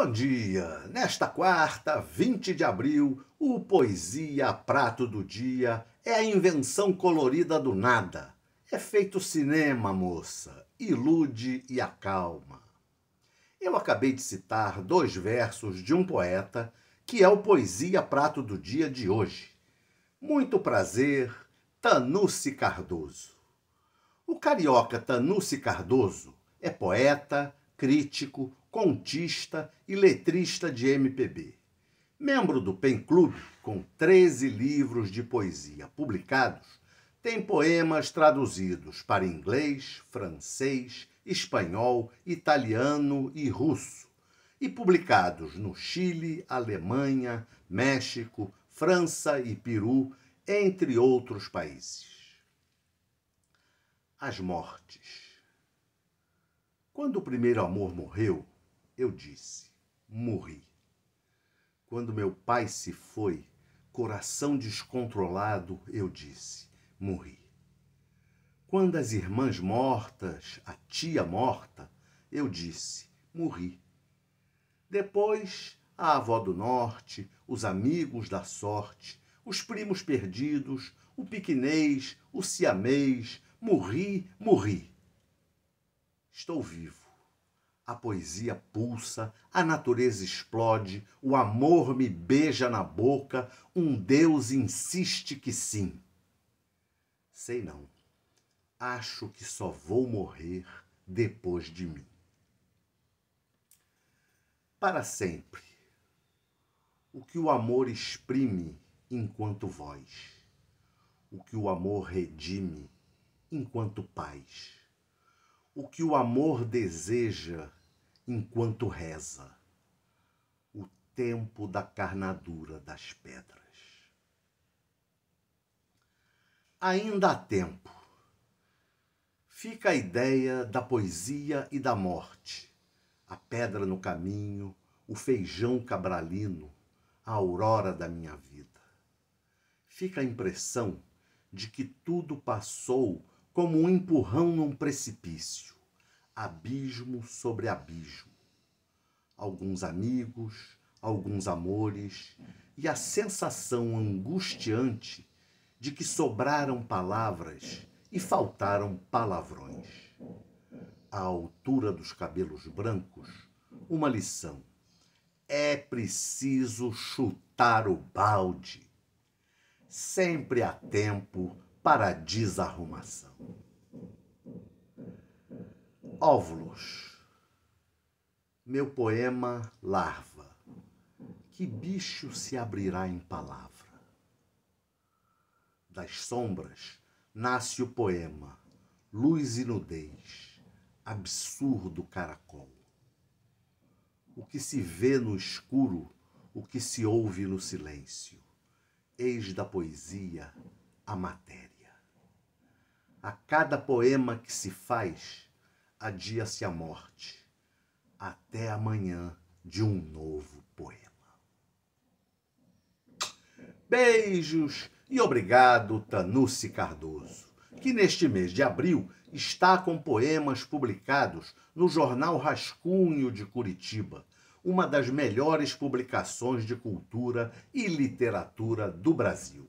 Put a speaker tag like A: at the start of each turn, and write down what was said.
A: Bom dia! Nesta quarta, 20 de abril, o Poesia Prato do Dia é a invenção colorida do nada. É feito cinema, moça, ilude e acalma. Eu acabei de citar dois versos de um poeta que é o Poesia Prato do Dia de hoje. Muito prazer, Tanuci Cardoso. O carioca Tanuci Cardoso é poeta, crítico, contista e letrista de MPB. Membro do Pen Clube, com 13 livros de poesia publicados, tem poemas traduzidos para inglês, francês, espanhol, italiano e russo, e publicados no Chile, Alemanha, México, França e Peru, entre outros países. As mortes. Quando o primeiro amor morreu, eu disse: morri. Quando meu pai se foi, coração descontrolado, eu disse: morri. Quando as irmãs mortas, a tia morta, eu disse: morri. Depois, a avó do norte, os amigos da sorte, os primos perdidos, o piquenês, o siamês, morri, morri. Estou vivo. A poesia pulsa, a natureza explode, o amor me beija na boca, um Deus insiste que sim. Sei não, acho que só vou morrer depois de mim. Para sempre, o que o amor exprime enquanto voz, o que o amor redime enquanto paz, o que o amor deseja enquanto reza o tempo da carnadura das pedras. Ainda há tempo. Fica a ideia da poesia e da morte, a pedra no caminho, o feijão cabralino, a aurora da minha vida. Fica a impressão de que tudo passou como um empurrão num precipício abismo sobre abismo. Alguns amigos, alguns amores e a sensação angustiante de que sobraram palavras e faltaram palavrões. A altura dos cabelos brancos, uma lição. É preciso chutar o balde. Sempre há tempo para desarrumação. Óvulos. Meu poema larva. Que bicho se abrirá em palavra? Das sombras nasce o poema, luz e nudez, absurdo caracol. O que se vê no escuro, o que se ouve no silêncio, eis da poesia a matéria. A cada poema que se faz, adia-se a morte até amanhã de um novo poema. Beijos e obrigado, Tanucci Cardoso, que neste mês de abril está com poemas publicados no jornal Rascunho de Curitiba, uma das melhores publicações de cultura e literatura do Brasil.